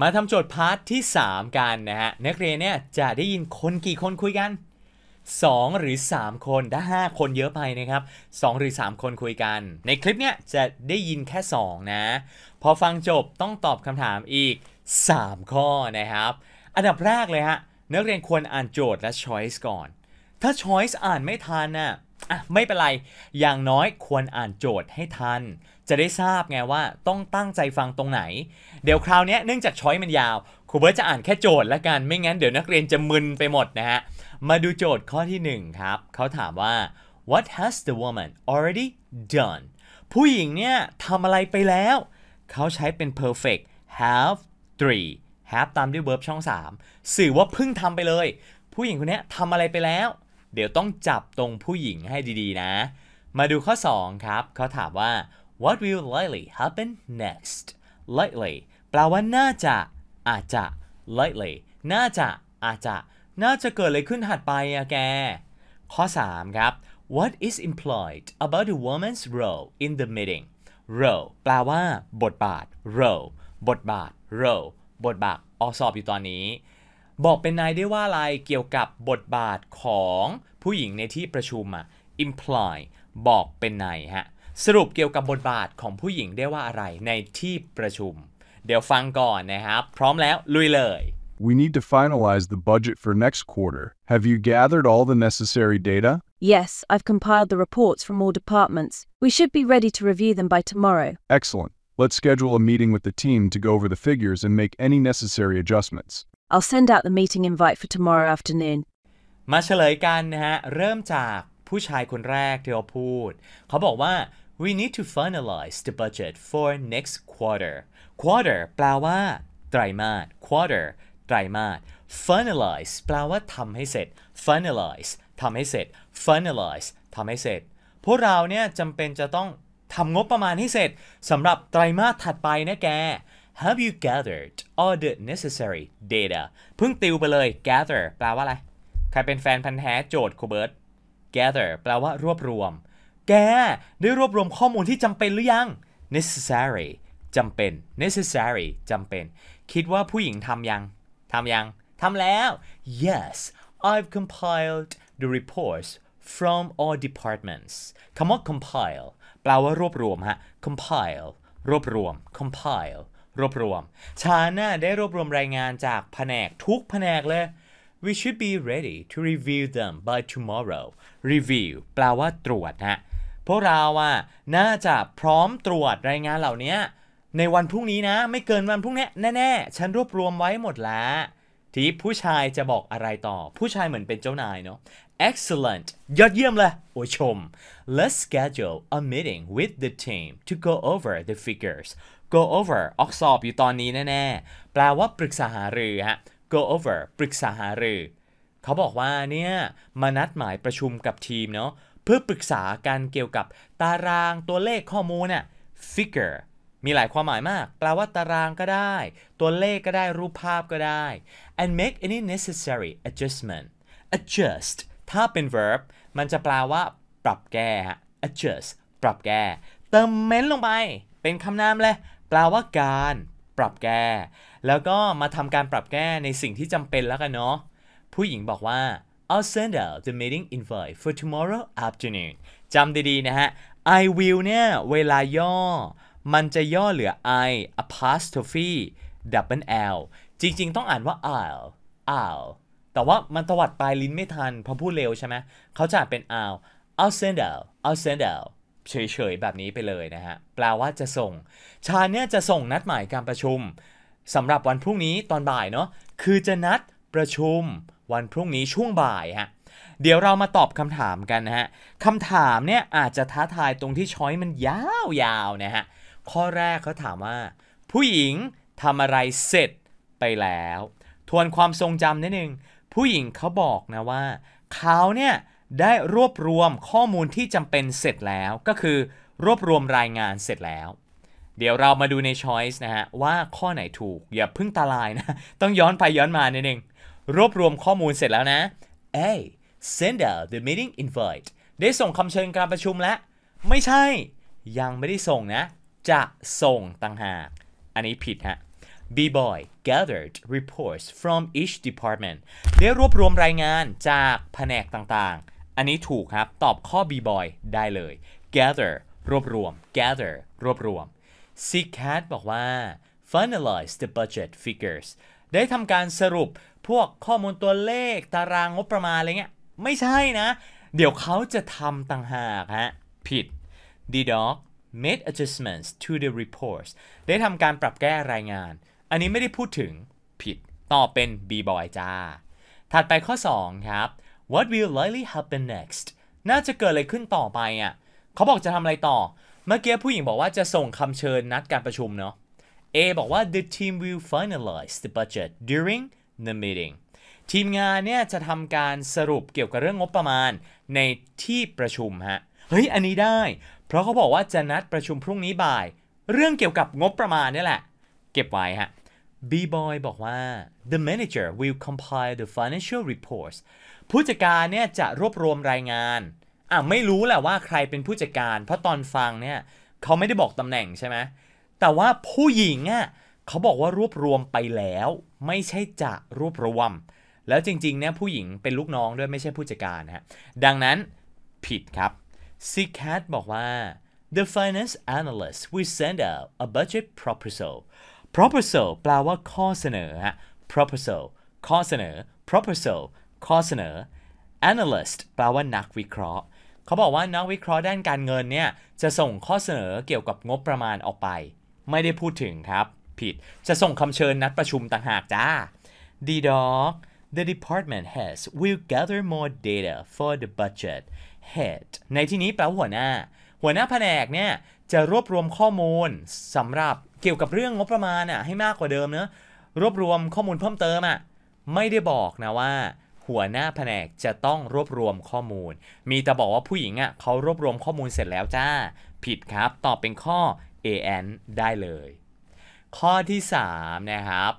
มาทำโจทย์พาร์ทที่ 3 กันนะฮะนักเรียนเนี่ยจะได้ยินคนกี่คนคุยกัน2หรือ3 คนถ้า5คนเยอะไปนะครับ 2 หรือ 3 คนคุยกัน ในคลิปเนี่ยจะได้ยินแค่2นะพอฟังจบต้องตอบคำถามอีก 3 ข้อนะครับ อันดับแรกเลยฮะนักเรียนควรอ่านโจทย์และ choice ก่อน ถ้า choice อ่านไม่ทันน่ะอ่ะไม่เป็นไรอย่างน้อยควรอ่านโจทย์ให้ทันจะได้ทราบไงว่าต้องตั้งใจฟังตรงไหน เดี๋ยวคราวนี้เนื่องจากช้อยมันยาวครูเบิร์ตจะอ่านแค่โจทย์ละกัน ไม่งั้นเดี๋ยวนักเรียนจะมึนไปหมดนะฮะ มาดูโจทย์ข้อที่ 1 ครับเขาถามว่า what has the woman already done ผู้หญิงเนี่ยทำอะไรไปแล้ว เขาใช้เป็น perfect have three have ตามด้วย verb ช่อง 3 สื่อว่าเพิ่งทำไปเลย ผู้หญิงคนนี้ทำอะไรไปแล้ว เดี๋ยวต้องจับตรงผู้หญิงให้ดี ๆ นะ มาดูข้อ 2 ครับเขาถามว่า What will likely happen next likely แปลว่าน่าจะ อาจจะ likely น่าจะ อาจจะ น่าจะเกิดอะไรขึ้นถัดไปอะแก ข้อ 3 ครับ What is implied about the woman's role in the meeting role แปลว่า บทบาท role บทบาท role บทบาท ออกสอบอยู่ตอนนี้ บอกเป็นนายได้ว่าอะไรเกี่ยวกับบทบาทของผู้หญิงในที่ประชุมอะ imply บอกเป็นนายฮะสรุปเกี่ยวกับบทบาท ของผู้หญิงได้ว่าอะไร ในที่ประชุม เดี๋ยวฟังก่อนนะครับ พร้อมแล้ว ลุยเลย. We need to finalize the budget for next quarter. Have you gathered all the necessary data? Yes, I've compiled the reports from all departments. We should be ready to review them by tomorrow. Excellent. Let's schedule a meeting with the team to go over the figures and make any necessary adjustments. I'll send out the meeting invite for tomorrow afternoon. มาเฉลยกันนะฮะเริ่มจากผู้ชายคนแรกที่เขาพูด เขาบอกว่า we need to finalize the budget for next quarter quarter แปลว่าไตรมาส quarter ไตรมาส finalize แปลว่าทำให้เสร็จ finalize ทำให้เสร็จ finalize ทำให้เสร็จ พวกเราเนี่ยจำเป็นจะต้องทำงบประมาณให้เสร็จสำหรับไตรมาสถัดไปนะแก Have you gathered all the necessary data เพิ่งติวไปเลย gather แปลว่าอะไร ใครเป็นแฟนพันธ์แท้โจทย์คูเบิร์ต gather แปลว่ารวบรวม แกได้รวบรวมข้อมูลที่จำเป็นหรือยัง necessary จำเป็น necessary จำเป็น คิดว่าผู้หญิงทำยัง ทำยัง ทำแล้ว yes I've compiled the reports from all departments คำว่า compile แปลว่ารวบรวมฮะ compile รวบรวม compile รวบรวมฉันน่ะได้รวบรวมรายงานจากแผนกทุกแผนกเลย we should be ready to review them by tomorrow review แปลว่าตรวจฮะพวกเราอ่ะน่าจะพร้อมตรวจรายงานเหล่านี้ ในวันพรุ่งนี้นะ ไม่เกินวันพรุ่งนี้ แน่ๆฉันรวบรวมไว้หมดแล้ว ทีผู้ชายจะบอกอะไรต่อ ผู้ชายเหมือนเป็นเจ้านายเนาะ excellent ยอดเยี่ยมเลยโอ้ชม let's schedule a meeting with the team to go over the figures go over ออกสอบอยู่ตอนนี้ แน่ๆแปลว่าปรึกษาหารือฮะ go over ปรึกษาหารือ เขาบอกว่าเนี่ยมานัดหมายประชุมกับทีมเนาะเพื่อปรึกษากันเกี่ยวกับตารางตัวเลขข้อมูลน่ะ figure มีหลายความหมายมากแปลว่าตารางก็ได้ ตัวเลขก็ได้รูปภาพก็ได้ and make any necessary adjustment adjust ถ้าเป็น verb มันจะแปลว่า ปรับแก้ adjust ปรับแก้ เติมเม้นลงไป เป็นคำนามเลยแปลว่าการปรับแก้ แล้วก็มาทำการปรับแก้ในสิ่งที่จำเป็นแล้วกันเนาะ ผู้หญิงบอกว่า I'll send out the meeting invite for tomorrow afternoon จำดีๆ นะฮะ I will เนี่ย เวลาย่อ มันจะย่อเหลือ I apostrophe double L จริงๆต้องอ่านว่า I'll I'll แต่ว่ามันตวัดปลายลิ้นไม่ทันพอพูดเร็วใช่ไหม เขาจะอ่านเป็น I'll I'll send out I'll send out เฉยๆ แบบนี้ไปเลยนะฮะแปลว่าจะส่ง ชาเนี่ยจะส่งนัดหมายการประชุมสำหรับวันพรุ่งนี้ตอนบ่ายเนาะคือจะนัดประชุมวันพรุ่งนี้ช่วงบ่ายฮะเดี๋ยวเรามาตอบคำถามกันนะฮะคำถามเนี่ยอาจจะท้าทายตรงที่ช้อยมันยาวๆนะฮะข้อแรกเขาถามว่า ผู้หญิงทำอะไรเสร็จไปแล้ว ทวนความทรงจำนิดนึงผู้หญิงเขาบอกนะว่าเขาเนี่ยได้รวบรวมข้อมูลที่จำเป็นเสร็จแล้ว ก็คือ รวบรวมรายงานเสร็จแล้ว เดี๋ยวเรามาดูใน choice นะฮะ ว่าข้อไหนถูกอย่าพึ่งตาลายนะ ต้องย้อนไปย้อนมานิดนึงรวบรวมข้อมูลเสร็จแล้วนะ A send out the meeting invite ได้ส่งคำเชิญการประชุมแล้ว ไม่ใช่ยังไม่ได้ส่งนะจะส่งต่างหาก อันนี้ผิดฮะ B-boy gathered reports from each department ได้รวบรวมรายงานจากแผนกต่างๆอันนี้ถูกครับตอบข้อ B boy ได้เลย gather รวบรวม gather รวบรวม s c a t บอกว่า finalize the budget figures ได้ทำการสรุปพวกข้อมูลตัวเลข ตารางงบประมาณอะไรเงี้ยไม่ใช่นะ เดี๋ยวเขาจะทำต่างหากฮะผิด d d o g made adjustments to the reports ได้ทำการปรับแก้รายงาน อันนี้ไม่ได้พูดถึงผิดตอบเป็น b boy จ้า ถัดไปข้อ 2 ครับ What will likely happen next น่าจะเกิดอะไรขึ้นต่อไปอ่ะ เขาบอกจะทำอะไรต่อ เมื่อกี้ผู้หญิงบอกว่าจะส่งคำเชิญนัดการประชุมเนาะ A บอกว่า the team will finalize the budget during the meeting ทีมงานเนี่ยจะทำการสรุปเกี่ยวกับเรื่องงบประมาณในที่ประชุมฮะ เฮ้ย อันนี้ได้ เพราะเขาบอกว่าจะนัดประชุมพรุ่งนี้บ่าย เรื่องเกี่ยวกับงบประมาณนี่แหละ เก็บไว้ฮะ B-Boy บอกว่า the manager will compile the financial reports ผู้จัดการเนี่ยจะรวบรวมรายงาน อ่ะไม่รู้แหละว่าใครเป็นผู้จัดการ เพราะตอนฟังเนี่ยเขาไม่ได้บอกตำแหน่งใช่ไหม แต่ว่าผู้หญิงอ่ะเขาบอกว่ารวบรวมไปแล้ว ไม่ใช่จะรวบรวม แล้วจริงๆเนี่ยผู้หญิงเป็นลูกน้องด้วยไม่ใช่ผู้จัดการฮะดังนั้นผิดครับ c c a t บอกว่า the finance analyst will send out a budget proposal proposal แปลว่าข้อเสนอฮะ proposal ข้อเสนอ proposal ข้อเสนอ analyst แปลว่านักวิเคราะห์ เขาบอกว่านักวิเคราะห์ด้านการเงินเนี่ยจะส่งข้อเสนอเกี่ยวกับงบประมาณออกไป ไม่ได้พูดถึงครับ ผิดจะส่งคำเชิญนัดประชุมต่างหากจ้า The d o g the department h a s will gather more data for the budget head ในที่นี้แปลว่าหัวหน้า หัวหน้าแผนกเนี่ยจะรวบรวมข้อมูลสำหรับเกี่ยวกับเรื่องงบประมาณอ่ะให้มากกว่าเดิมเนอะรวบรวมข้อมูลเพิ่มเติมอ่ะไม่ได้บอกนะว่า หัวหน้าแผนกจะต้องรวบรวมข้อมูล มีแต่บอกว่าผู้หญิงอ่ะเขารวบรวมข้อมูลเสร็จแล้วจ้าผิดครับ ตอบเป็นข้อ a n ได้เลย ข้อที่ 3 นะครับ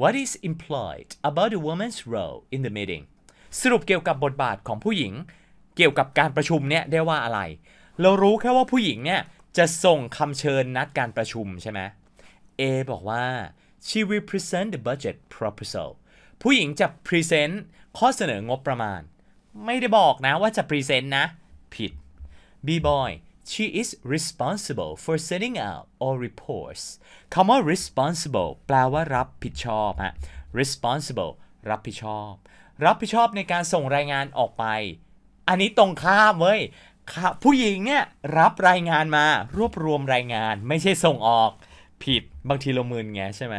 what is implied about the woman's role in the meeting สรุปเกี่ยวกับบทบาทของผู้หญิง เกี่ยวกับการประชุมเนี่ยได้ว่าอะไร เรารู้แค่ว่าผู้หญิงเนี่ยจะส่งคำเชิญนัดการประชุมใช่ไหม A บอกว่า she will present the budget proposal ผู้หญิงจะ present ข้อเสนองบประมาณ ไม่ได้บอกนะว่าจะ present นะ ผิด B boy she is responsible for sending out all reports คำว่า responsible แปลว่ารับผิดชอบฮะ responsible รับผิดชอบ รับผิดชอบในการส่งรายงานออกไป อันนี้ตรงข้ามเว้ย ผู้หญิงเนี่ยรับรายงานมา รวบรวมรายงาน ไม่ใช่ส่งออกผิด บางทีเรามืนไงใช่ไหม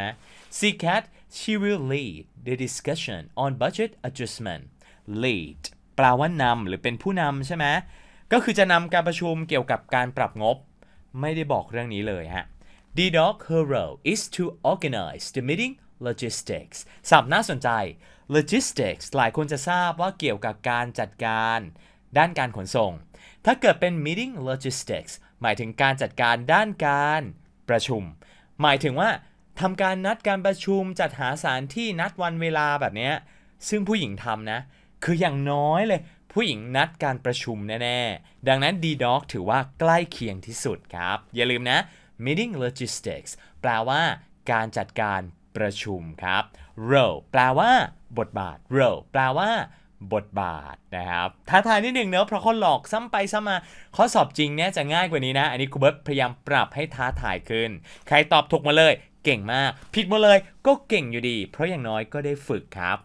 CCAT she will lead the discussion on budget adjustment lead แปลว่านำหรือเป็นผู้นำใช่ไหม ก็คือจะนำการประชุมเกี่ยวกับการปรับงบ ไม่ได้บอกเรื่องนี้เลยฮะ DDoc her role is to organize the meeting logistics สับน่าสนใจ logistics หลายคนจะทราบว่าเกี่ยวกับการจัดการ ด้านการขนส่ง ถ้าเกิดเป็น meeting logistics หมายถึงการจัดการด้านการประชุม หมายถึงว่าทำการนัดการประชุมจัดหาสารที่นัดวันเวลาแบบนี้ซึ่งผู้หญิงทำนะ คืออย่างน้อยเลย ผู้หญิงนัดการประชุมแน่ ๆดังนั้น d d o กถือว่าใกล้เคียงที่สุดครับ อย่าลืมนะ meeting logistics แปลว่าการจัดการประชุมครับ role แปลว่าบทบาท role แปลว่าบทบาทนะครับท้าทายนิดหนึ่งเนอะเพราะเขาหลอกซ้ำไปซ้ำมาข้อสอบจริงเนี่ยจะง่ายกว่านี้นะ อันนี้ครูเบิร์ตพยายามปรับให้ท้าทายขึ้นใครตอบถูกมาเลย เก่งมาก ผิดมาเลยก็เก่งอยู่ดี เพราะอย่างน้อยก็ได้ฝึกครับ